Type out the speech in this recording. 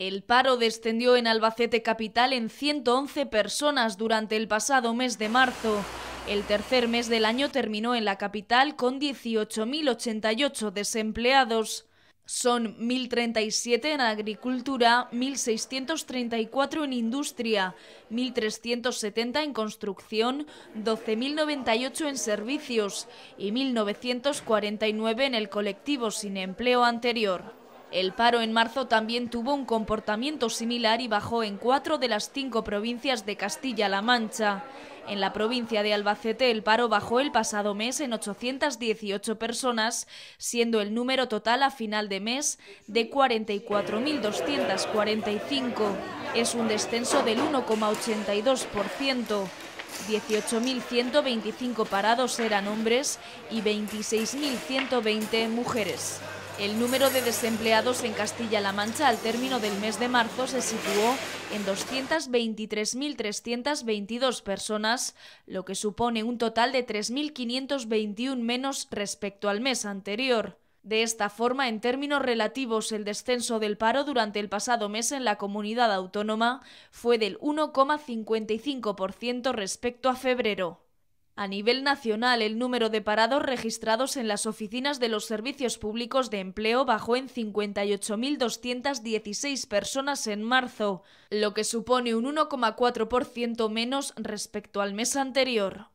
El paro descendió en Albacete Capital en 111 personas durante el pasado mes de marzo. El tercer mes del año terminó en la capital con 18.088 desempleados. Son 1.037 en agricultura, 1.634 en industria, 1.370 en construcción, 12.098 en servicios y 1.949 en el colectivo sin empleo anterior. El paro en marzo también tuvo un comportamiento similar y bajó en cuatro de las cinco provincias de Castilla-La Mancha. En la provincia de Albacete el paro bajó el pasado mes en 818 personas, siendo el número total a final de mes de 44.245. Es un descenso del 1,82%. 18.125 parados eran hombres y 26.120 mujeres. El número de desempleados en Castilla-La Mancha al término del mes de marzo se situó en 223.322 personas, lo que supone un total de 3.521 menos respecto al mes anterior. De esta forma, en términos relativos, el descenso del paro durante el pasado mes en la comunidad autónoma fue del 1,55% respecto a febrero. A nivel nacional, el número de parados registrados en las oficinas de los servicios públicos de empleo bajó en 58.216 personas en marzo, lo que supone un 1,4% menos respecto al mes anterior.